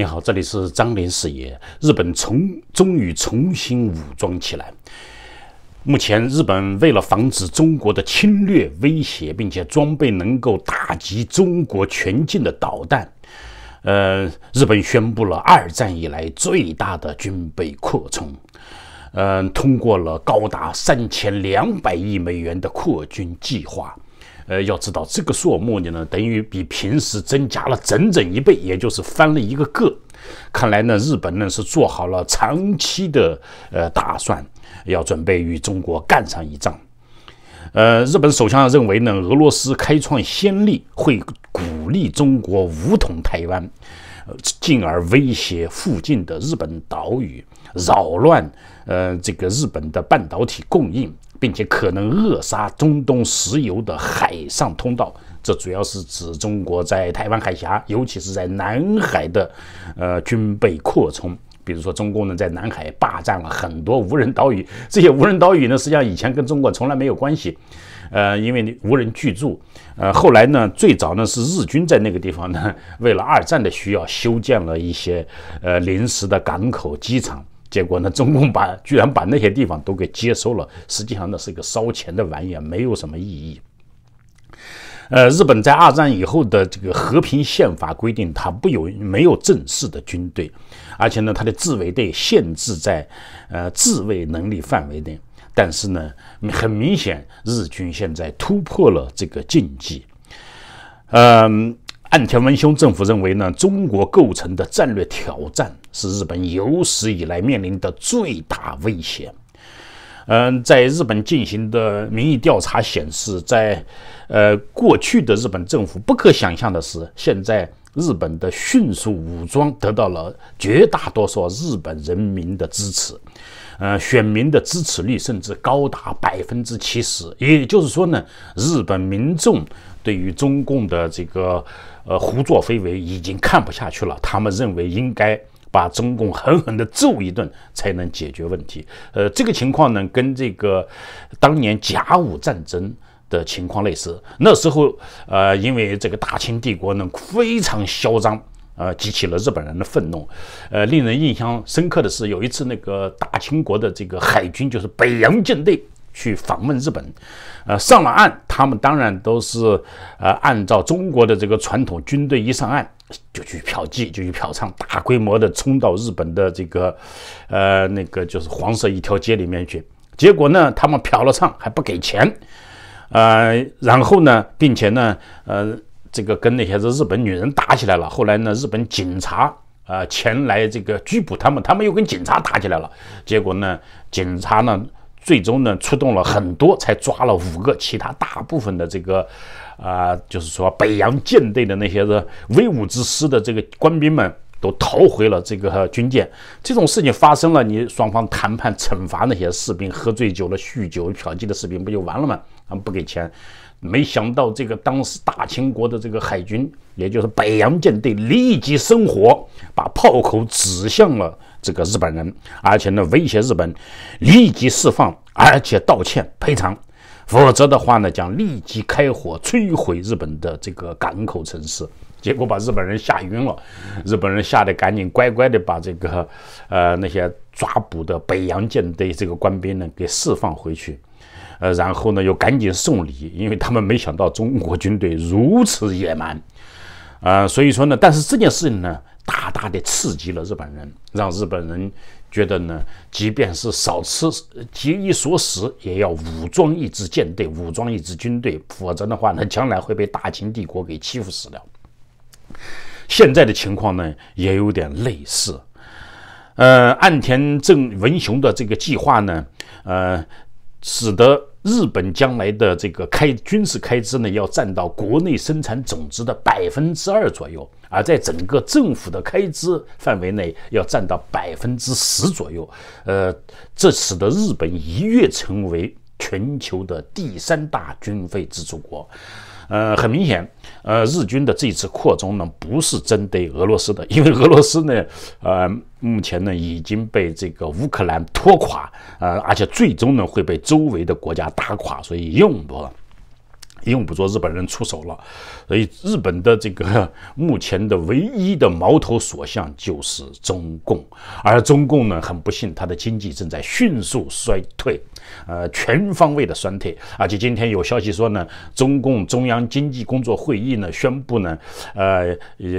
你好，这里是张林视野。日本重终于重新武装起来。目前，日本为了防止中国的侵略威胁，并且装备能够打击中国全境的导弹，呃，日本宣布了二战以来最大的军备扩充，嗯，通过了高达三千两百亿美元的扩军计划。呃，要知道这个数目呢，等于比平时增加了整整一倍，也就是翻了一个个。看来呢，日本呢是做好了长期的呃打算，要准备与中国干上一仗。呃，日本首相认为呢，俄罗斯开创先例会鼓励中国武统台湾，呃，进而威胁附近的日本岛屿，扰乱呃这个日本的半导体供应。并且可能扼杀中东石油的海上通道，这主要是指中国在台湾海峡，尤其是在南海的，呃，军备扩充。比如说，中共呢在南海霸占了很多无人岛屿，这些无人岛屿呢，实际上以前跟中国从来没有关系，呃，因为你无人居住，呃，后来呢，最早呢是日军在那个地方呢，为了二战的需要，修建了一些呃临时的港口、机场。结果呢？中共把居然把那些地方都给接收了，实际上呢是一个烧钱的玩意，儿，没有什么意义。呃，日本在二战以后的这个和平宪法规定，它不有没有正式的军队，而且呢它的自卫队限制在呃自卫能力范围内。但是呢，很明显日军现在突破了这个禁忌，嗯。岸田文雄政府认为呢，中国构成的战略挑战是日本有史以来面临的最大威胁。嗯，在日本进行的民意调查显示，在呃过去的日本政府不可想象的是，现在日本的迅速武装得到了绝大多数日本人民的支持。呃，选民的支持率甚至高达百分之七十。也就是说呢，日本民众对于中共的这个。呃，胡作非为已经看不下去了。他们认为应该把中共狠狠地揍一顿，才能解决问题。呃，这个情况呢，跟这个当年甲午战争的情况类似。那时候，呃，因为这个大清帝国呢非常嚣张，呃，激起了日本人的愤怒。呃，令人印象深刻的是，有一次那个大清国的这个海军，就是北洋舰队。去访问日本，呃，上了岸，他们当然都是，呃，按照中国的这个传统，军队一上岸就去嫖妓，就去嫖娼，大规模的冲到日本的这个，呃，那个就是黄色一条街里面去。结果呢，他们嫖了娼还不给钱，呃，然后呢，并且呢，呃，这个跟那些日本女人打起来了。后来呢，日本警察啊前来这个拘捕他们，他们又跟警察打起来了。结果呢，警察呢？最终呢，出动了很多，才抓了五个，其他大部分的这个，啊，就是说北洋舰队的那些的威武之师的这个官兵们都逃回了这个军舰。这种事情发生了，你双方谈判惩罚那些士兵喝醉酒了、酗酒嫖妓的士兵，不就完了吗？他们不给钱。没想到这个当时大清国的这个海军，也就是北洋舰队立即生火，把炮口指向了这个日本人，而且呢威胁日本立即释放，而且道歉赔偿，否则的话呢将立即开火摧毁日本的这个港口城市。结果把日本人吓晕了，日本人吓得赶紧乖乖的把这个呃那些抓捕的北洋舰队这个官兵呢给释放回去。呃，然后呢，又赶紧送礼，因为他们没想到中国军队如此野蛮，啊，所以说呢，但是这件事情呢，大大的刺激了日本人，让日本人觉得呢，即便是少吃、节衣缩食，也要武装一支舰队，武装一支军队，否则的话呢，将来会被大清帝国给欺负死了。现在的情况呢，也有点类似，呃，岸田正文雄的这个计划呢，呃。使得日本将来的这个开军事开支呢，要占到国内生产总值的百分之二左右，而在整个政府的开支范围内，要占到百分之十左右。呃，这使得日本一跃成为全球的第三大军费支出国。呃，很明显，呃，日军的这次扩充呢，不是针对俄罗斯的，因为俄罗斯呢，呃，目前呢已经被这个乌克兰拖垮，呃，而且最终呢会被周围的国家打垮，所以用不。用不着日本人出手了，所以日本的这个 目前的唯一的矛头所向就是中共，而中共呢很不幸，它的经济正在迅速衰退，呃全方位的衰退，而且今天有消息说呢，中共中央经济工作会议呢宣布呢，呃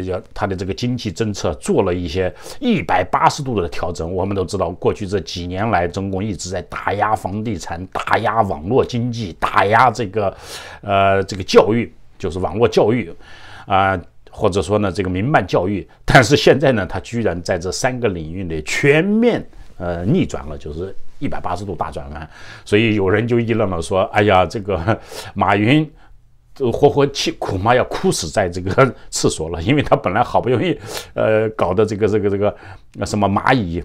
要他的这个经济政策做了一些一百八十度的调整。我们都知道，过去这几年来，中共一直在打压房地产、打压网络经济、打压这个。呃，这个教育就是网络教育，啊，或者说呢，这个民办教育，但是现在呢，它居然在这三个领域内全面呃逆转了，就是一百八十度大转弯。所以有人就议论了，说，哎呀，这个马云这活活气恐怕要哭死在这个厕所了，因为他本来好不容易呃搞的这个这个这个什么蚂蚁。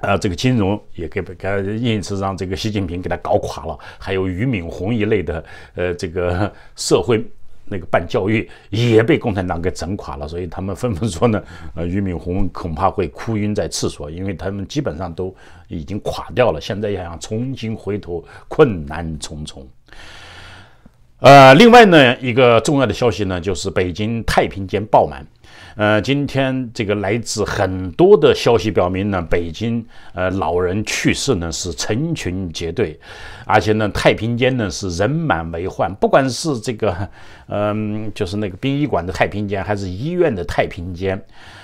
呃，这个金融也给给硬是让这个习近平给他搞垮了，还有俞敏洪一类的，呃，这个 社会那个办教育也被共产党给整垮了，所以他们纷纷说呢，呃，俞敏洪恐怕会哭晕在厕所，因为他们基本上都已经垮掉了，现在要想重新回头困难重重。呃，另外呢，一个重要的消息呢，就是北京太平间爆满。呃，今天这个来自很多的消息表明呢，北京呃老人去世呢是成群结队，而且呢太平间呢是人满为患，不管是这个嗯就是那个殡仪馆的太平间，还是医院的太平间，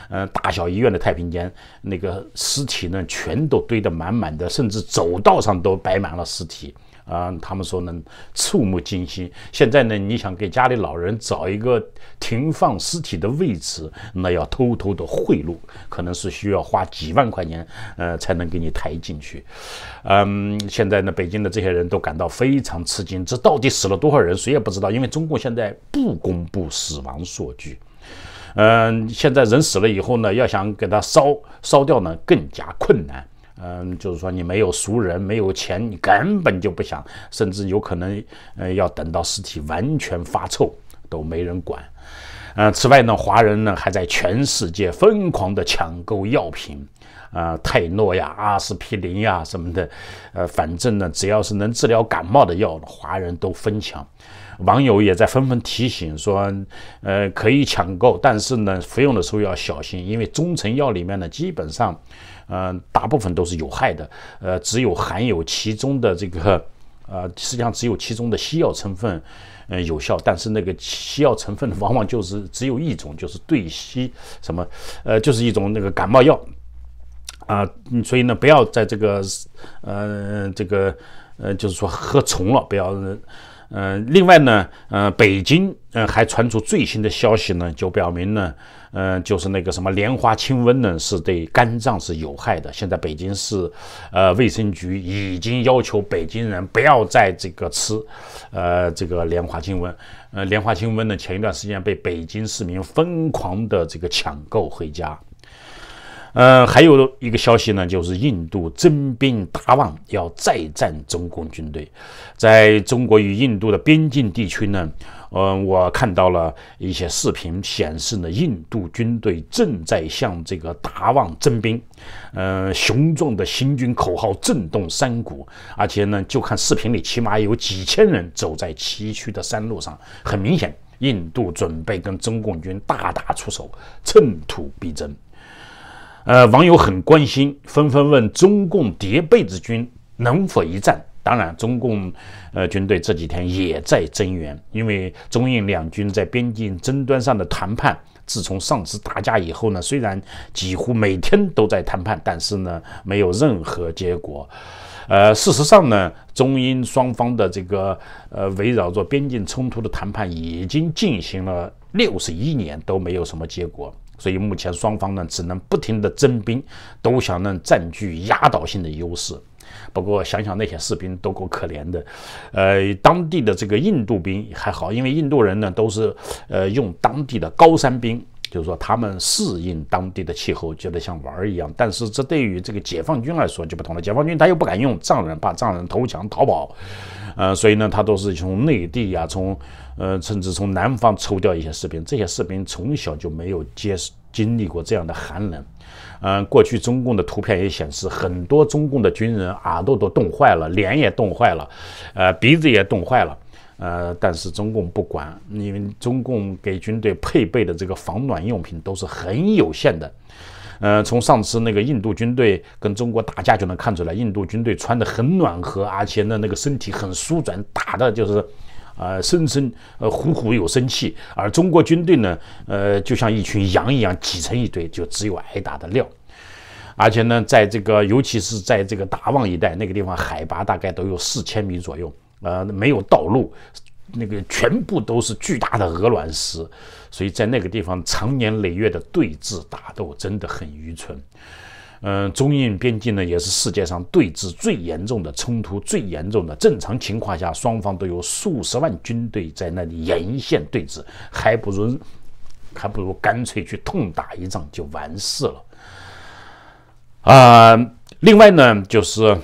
呃大小医院的太平间，那个尸体呢全都堆得满满的，甚至走道上都摆满了尸体。啊，他们说呢触目惊心。现在呢，你想给家里老人找一个停放尸体的位置，那要偷偷的贿赂，可能是需要花几万块钱，呃，才能给你抬进去。嗯，现在呢，北京的这些人都感到非常吃惊，这到底死了多少人，谁也不知道，因为中国现在不公布死亡数据。嗯，现在人死了以后呢，要想给他烧烧掉呢，更加困难。嗯，就是说你没有熟人，没有钱，你根本就不想，甚至有可能，呃，要等到尸体完全发臭都没人管。嗯，此外呢，华人呢还在全世界疯狂的抢购药品，啊，泰诺呀、阿司匹林呀什么的，呃，反正呢，只要是能治疗感冒的药，华人都疯抢。网友也在纷纷提醒说，呃，可以抢购，但是呢，服用的时候要小心，因为中成药里面呢，基本上。嗯，大部分都是有害的，呃，只有含有其中的这个，呃，实际上只有其中的西药成分，嗯，有效，但是那个西药成分 往往就是只有一种，就是对西什么，呃，就是一种那个感冒药，啊，所以呢，不要在这个，呃，这个，呃，就是说喝重了，不要。嗯，另外呢，嗯，北京，嗯，还传出最新的消息呢，就表明呢，嗯，就是那个什么莲花清瘟呢，是对肝脏是有害的。现在北京市，呃，卫生局已经要求北京人不要再这个吃，呃，这个莲花清瘟，呃，莲花清瘟呢，前一段时间被北京市民疯狂的这个抢购回家。嗯，还有一个消息呢，就是印度征兵达旺要再战中共军队。在中国与印度的边境地区呢，嗯，我看到了一些视频显示呢，印度军队正在向这个达旺征兵。嗯，雄壮的行军口号震动山谷，而且呢，就看视频里，起码有几千人走在崎岖的山路上。很明显，印度准备跟中共军大打出手，寸土必争。呃，网友很关心，纷纷问中共叠被子军能否一战。当然，中共呃军队这几天也在增援，因为中印两军在边境争端上的谈判，自从上次打架以后呢，虽然几乎每天都在谈判，但是呢，没有任何结果。呃，事实上呢，中英双方的这个呃围绕着边境冲突的谈判已经进行了六十一年，都没有什么结果。所以目前双方呢，只能不停的征兵，都想能占据压倒性的优势。不过想想那些士兵都够可怜的，呃，当地的这个印度兵还好，因为印度人呢都是，呃，用当地的高山兵。就是说，他们适应当地的气候，觉得像玩儿一样。但是，这对于这个解放军来说就不同了。解放军他又不敢用藏人，怕藏人投降逃跑，呃，所以呢，他都是从内地呀，从呃，甚至从南方抽调一些士兵。这些士兵从小就没有接经历过这样的寒冷，嗯，过去中共的图片也显示，很多中共的军人耳朵都冻坏了，脸也冻坏了，呃，鼻子也冻坏了。呃，但是中共不管，因为中共给军队配备的这个防暖用品都是很有限的。呃，从上次那个印度军队跟中国打架就能看出来，印度军队穿的很暖和，而且呢那个身体很舒展，打的就是，呃，生生，呃虎虎有生气。而中国军队呢，呃，就像一群羊一样挤成一堆，就只有挨打的料。而且呢，在这个，尤其是在这个达旺一带那个地方，海拔大概都有四千米左右。啊，没有道路，那个全部都是巨大的鹅卵石，所以在那个地方长年累月的对峙打斗真的很愚蠢。嗯，中印边境呢也是世界上对峙最严重的冲突最严重的，正常情况下双方都有数十万军队在那里沿线对峙，还不如还不如干脆去痛打一仗就完事了。啊，另外呢就是。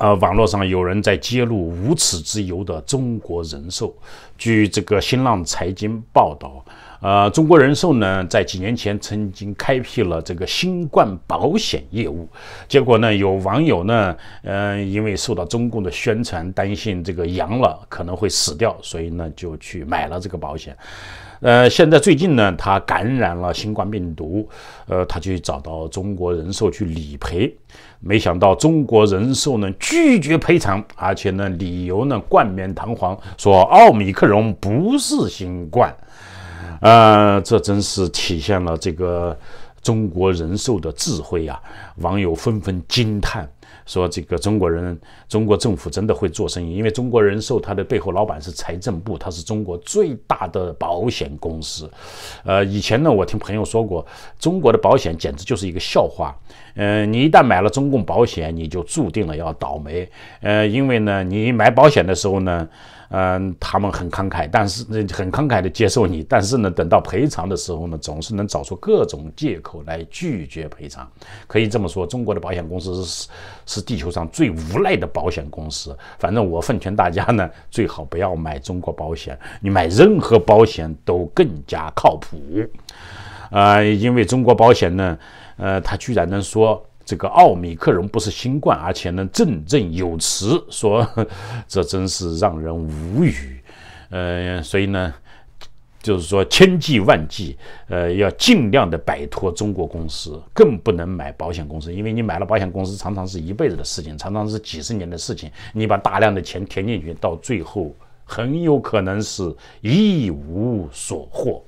呃，网络上有人在揭露无耻之尤的中国人寿。据这个新浪财经报道，呃，中国人寿呢，在几年前曾经开辟了这个新冠保险业务。结果呢，有网友呢，嗯，因为受到中共的宣传，担心这个阳了可能会死掉，所以呢，就去买了这个保险。呃，现在最近呢，他感染了新冠病毒，呃，他去找到中国人寿去理赔。没想到中国人寿呢拒绝赔偿，而且呢理由呢冠冕堂皇，说奥密克戎不是新冠，呃，这真是体现了这个。中国人寿的智慧呀，网友纷纷惊叹说：“这个中国人，中国政府真的会做生意，因为中国人寿它的背后老板是财政部，它是中国最大的保险公司。”呃，以前呢，我听朋友说过，中国的保险简直就是一个笑话。嗯，你一旦买了中共保险，你就注定了要倒霉。呃，因为呢，你买保险的时候呢。嗯，他们很慷慨，但是很慷慨的接受你，但是呢，等到赔偿的时候呢，总是能找出各种借口来拒绝赔偿。可以这么说，中国的保险公司是是地球上最无赖的保险公司。反正我奉劝大家呢，最好不要买中国保险，你买任何保险都更加靠谱。啊，因为中国保险呢，呃，它居然能说。这个奥米克戎不是新冠，而且呢振振有词说，这真是让人无语。呃，所以呢，就是说千计万计，呃，要尽量的摆脱中国公司，更不能买保险公司，因为你买了保险公司，常常是一辈子的事情，常常是几十年的事情，你把大量的钱填进去，到最后很有可能是一无所获。